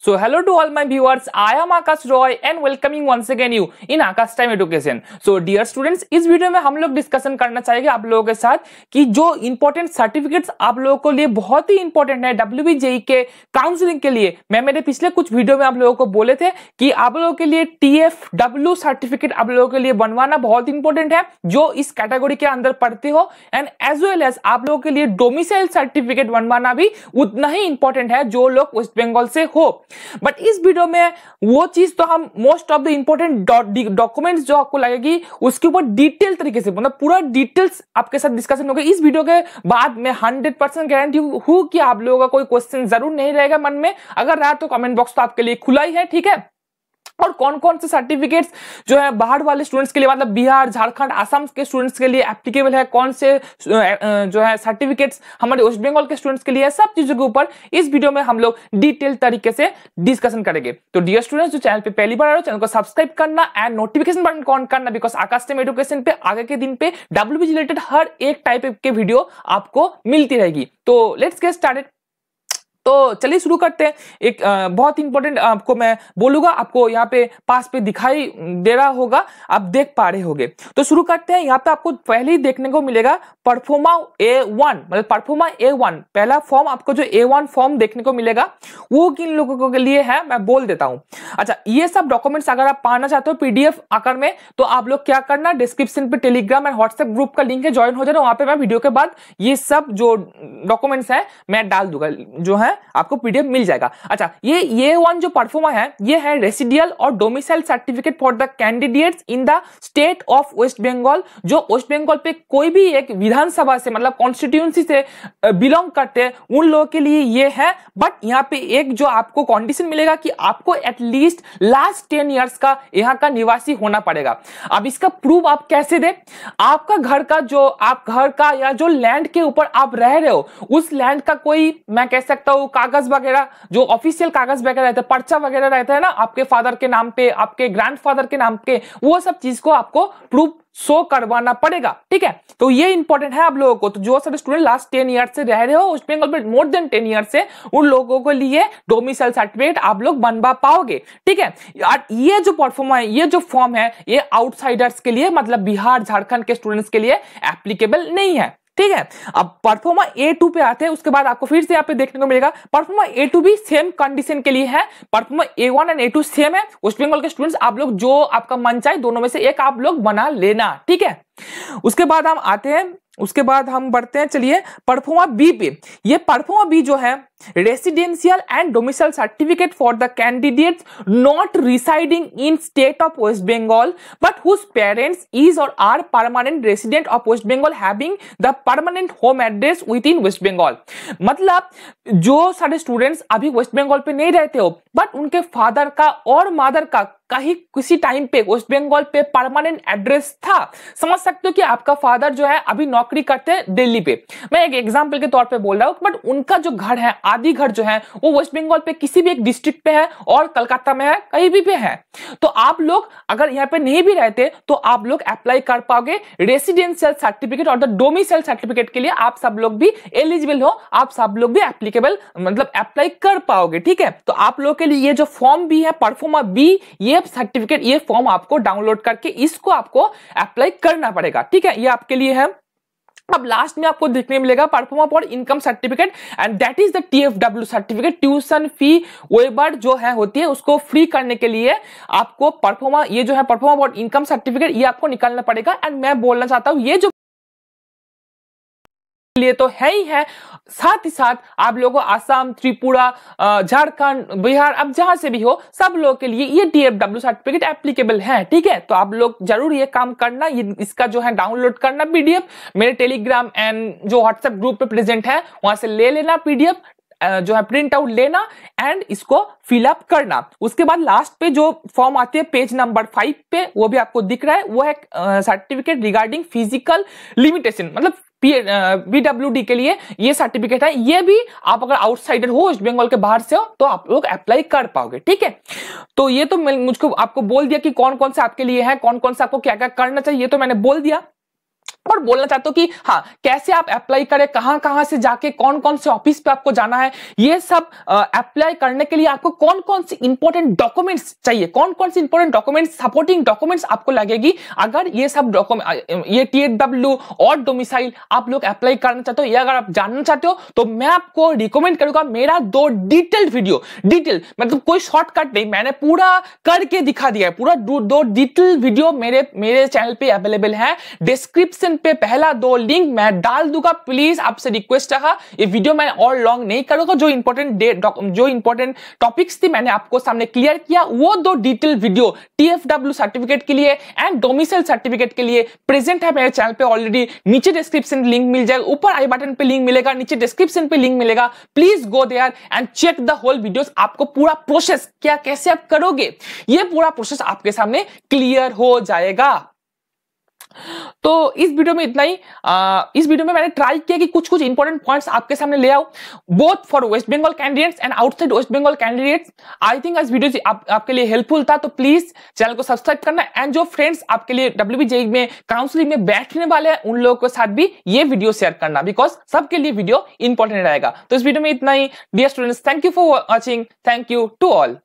So hello to all my viewers, I am Akash Roy and welcoming once again you in Akash Time Education. So dear students, इस video में हम लोग discussion करना चाहेंगे आप लोगों के साथ कि जो इंपॉर्टेंट सर्टिफिकेट्स आप लोगों के लिए बहुत ही इंपॉर्टेंट है डब्ल्यू के काउंसिलिंग के लिए मैं मेरे पिछले कुछ वीडियो में आप लोगों को बोले थे कि आप लोगों के लिए टी एफ डब्ल्यू सर्टिफिकेट आप लोगों के लिए बनवाना बहुत इंपॉर्टेंट है जो इस कैटेगरी के अंदर पढ़ते हो एंड एज वेल एज आप लोगों के लिए डोमिसाइल सर्टिफिकेट बनवाना भी उतना ही इंपॉर्टेंट है जो लोग वेस्ट बेंगाल से हो बट इस वीडियो में वो चीज तो हम most of the important document जो आपको लगेगी उसके ऊपर डिटेल तरीके से मतलब पूरा डिटेल्स आपके साथ डिस्कशन होगा इस वीडियो के बाद में हंड्रेड परसेंट गारंटी हूं कि आप लोगों का कोई क्वेश्चन जरूर नहीं रहेगा मन में अगर रहा तो कमेंट बॉक्स तो आपके लिए खुला ही है ठीक है और कौन कौन से सर्टिफिकेट्स जो है बाहर वाले स्टूडेंट्स के लिए मतलब बिहार झारखंड आसाम के स्टूडेंट्स के लिए एप्लीकेबल है कौन से जो है सर्टिफिकेट्स हमारे वेस्ट बंगाल के स्टूडेंट्स के लिए सब चीजों के ऊपर इस वीडियो में हम लोग डिटेल तरीके से डिस्कशन करेंगे तो डियर स्टूडेंट्स जो चैनल पर पहली बार आ रहे हो चैनल को सब्सक्राइब करना एंड नोटिफिकेशन बटन ऑन करना बिकॉज आकाश टेम एडुकेशन पे आगे के दिन पे डब्ल्यू रिलेटेड हर एक टाइप के वीडियो आपको मिलती रहेगी तो लेट्स गेट स्टार्टेड तो चलिए शुरू करते हैं एक बहुत इंपॉर्टेंट आपको मैं बोलूंगा आपको यहाँ पे पास पे दिखाई दे रहा होगा आप देख पा रहे होंगे तो शुरू करते हैं यहाँ पे आपको पहले ही देखने को मिलेगा परफोमा ए वन मतलब परफोमा ए वन पहला फॉर्म आपको जो ए वन फॉर्म देखने को मिलेगा वो किन लोगों के लिए है मैं बोल देता हूँ अच्छा ये सब डॉक्यूमेंट्स अगर आप पाना चाहते हो पीडीएफ आकर में तो आप लोग क्या करना डिस्क्रिप्शन पे टेलीग्राम एंड व्हाट्सएप ग्रुप का लिंक है ज्वाइन हो जाना वहां पे मैं वीडियो के बाद ये सब जो डॉक्यूमेंट्स है मैं डाल दूंगा जो है है आपको पीडीएफ मिल जाएगा अच्छा ये ये वन जो परफॉर्मा है ये है रेसिडियल और domicile certificate for the candidates in the state of West Bengal जो वेस्ट बंगाल पे कोई भी एक विधानसभा से मतलब कॉन्स्टिट्यूंसी से बिलोंग करते हैं उन लोगों के लिए ये है बट यहाँ पे एक जो आपको कंडीशन मिलेगा कि आपको एटलीस्ट लास्ट टेन ईयर्स का यहाँ का निवासी होना पड़ेगा अब इसका प्रूफ आप कैसे दे आपका घर का जो आप घर का या जो लैंड के ऊपर आप रह रहे हो उस लैंड का कोई मैं कह सकता हूँ कागज वगैरह जो ऑफिशियल कागज वगैरह रहता है पर्चा वगैरह रहता है ना आपके फादर के नाम पे आपके ग्रैंडफादर के नाम पे वो सब चीज को आपको प्रूफ शो करवाना पड़ेगा ठीक है तो ये इंपॉर्टेंट है आप लोगों को तो जो sir student last ten year से रह रहे हो उस बंगाल में मोर देन टेन ईयर से उन लोगों के लिए डोमिसल सर्टिफिकेट आप लोग बनवा पाओगे ठीक है और ये जो परफॉर्म है ये जो फॉर्म है ये आउटसाइडर्स के लिए मतलब बिहार झारखंड के स्टूडेंट्स के लिए एप्लीकेबल नहीं है ठीक है अब परफॉर्मा ए टू पे आते हैं उसके बाद आपको फिर से यहाँ पे देखने को मिलेगा परफॉर्मा ए टू भी सेम कंडीशन के लिए है proforma A one and A two same है वेस्ट बंगाल के स्टूडेंट्स आप लोग जो आपका मन चाहे दोनों में से एक आप लोग बना लेना ठीक है उसके बाद हम आते हैं उसके बाद हम बढ़ते हैं चलिए परफोमा बी पे ये परफोमा बी जो है residential and domicile certificate for the candidate not residing in state of West Bengal but whose parents is or are permanent resident of West Bengal having the permanent home address within West Bengal मतलब जो सारे स्टूडेंट्स अभी waste Bengal पे नहीं रहते हो बट उनके father का और मदर का का ही किसी टाइम पे वेस्ट बंगाल पे परमानेंट एड्रेस था समझ सकते हो कि आपका फादर जो है अभी नौकरी करते हैं दिल्ली पे मैं एक एग्जाम्पल के तौर पर बोल रहा हूँ बट उनका जो घर है आदि घर जो है वो वेस्ट बंगाल पे किसी भी एक डिस्ट्रिक्ट पे है और कलकत्ता में है कहीं भी पे है तो आप लोग अगर यहाँ पे नहीं भी रहते तो आप लोग अप्लाई कर पाओगे रेसिडेंशियल सर्टिफिकेट और द सर्टिफिकेट के लिए आप सब लोग भी एलिजिबल हो आप सब लोग भी एप्लीकेबल मतलब अप्लाई कर पाओगे ठीक है तो आप लोग के लिए ये जो फॉर्म भी है परफॉर्मा बी ये ये सर्टिफिकेट ये फॉर्म आपको डाउनलोड करके इसको आपको अप्लाई करना पड़ेगा ठीक है ये आपके लिए है अब लास्ट में आपको देखने मिलेगा परफॉर्म और income certificate and that is the TFW certificate tuition fee waiver जो है होती है उसको फ्री करने के लिए आपको परफॉर्म ये जो है परफॉर्म और इनकम सर्टिफिकेट ये आपको निकालना पड़ेगा एंड मैं बोलना चाहता हूँ ये जो लिए तो है ही है साथ ही साथ आप लोगों आसाम त्रिपुरा झारखंड बिहार अब जहां से भी हो सब लोग के लिए ये डीएफडब्ल्यू सर्टिफिकेट एप्लीकेबल है ठीक है तो आप लोग जरूर ये काम करना ये इसका जो है डाउनलोड करना पीडीएफ मेरे टेलीग्राम एंड जो व्हाट्सएप ग्रुप पे प्रेजेंट है वहां से ले लेना पीडीएफ जो है प्रिंट आउट लेना एंड इसको फिलअप करना उसके बाद लास्ट पे जो फॉर्म आती है पेज नंबर फाइव पे वो भी आपको दिख रहा है वो है सर्टिफिकेट रिगार्डिंग फिजिकल लिमिटेशन मतलब पीडब्ल्यू के लिए ये सर्टिफिकेट है ये भी आप अगर आउटसाइडर हो वेस्ट बंगाल के बाहर से हो तो आप लोग अप्लाई कर पाओगे ठीक है तो ये तो मुझको आपको बोल दिया कि कौन कौन से आपके लिए है कौन कौन सा आपको क्या क्या करना चाहिए ये तो मैंने बोल दिया पर बोलना चाहता हो कि हाँ कैसे आप अप्लाई करें कहां कहां से जाके कौन कौन से ऑफिस पे आपको जाना है ये सब अप्लाई करने के लिए आपको कौन कौन से इंपॉर्टेंट डॉक्यूमेंट्स चाहिए कौन कौन से इंपॉर्टेंट डॉक्यूमेंट्स सपोर्टिंग डॉक्यूमेंट्स आपको लगेगी अगर ये सब ये टी और डोमिसाइल आप लोग अप्लाई करना चाहते हो या अगर आप जानना चाहते हो तो मैं आपको रिकमेंड करूंगा मेरा दो डिटेल्ड वीडियो डिटेल मतलब कोई शॉर्टकट नहीं मैंने पूरा करके दिखा दिया है पूरा दो डिटेल वीडियो मेरे मेरे चैनल पर अवेलेबल है डिस्क्रिप्शन डिस्क्रिप्शन पे पहला दो लिंक मैं डाल दूंगा प्लीज आपसे रिक्वेस्ट रहा ये वीडियो मैं और लॉन्ग नहीं करूंगा जो इंपॉर्टेंट जो इंपॉर्टेंट टॉपिक्स थी मैंने आपको सामने क्लियर किया वो दो डिटेल वीडियो टीएफडब्ल्यू सर्टिफिकेट के लिए एंड डोमिसल सर्टिफिकेट के लिए प्रेजेंट है मेरे चैनल पे ऑलरेडी नीचे डिस्क्रिप्शन लिंक मिल जाएगा ऊपर आई बटन पे लिंक मिलेगा नीचे डिस्क्रिप्शन पे लिंक मिलेगा please go there and check the whole videos आपको पूरा प्रोसेस क्या कैसे आप करोगे ये पूरा प्रोसेस आपके सामने क्लियर हो जाएगा तो इस वीडियो में इतना ही आ, इस वीडियो में मैंने ट्राई किया कि कुछ कुछ इंपॉर्टेंट पॉइंट्स आपके सामने ले आओ both for west Bengal candidates and outside west Bengal candidates I think आज वीडियो आप, आपके लिए हेल्पफुल था तो प्लीज चैनल को सब्सक्राइब करना एंड जो फ्रेंड्स आपके लिए डब्ल्यू में काउंसिलिंग में बैठने वाले हैं उन लोगों के साथ भी ये वीडियो शेयर करना बिकॉज सबके लिए वीडियो इंपॉर्टेंट रहेगा तो इस वीडियो में इतना ही dear students thank you for watching thank you to all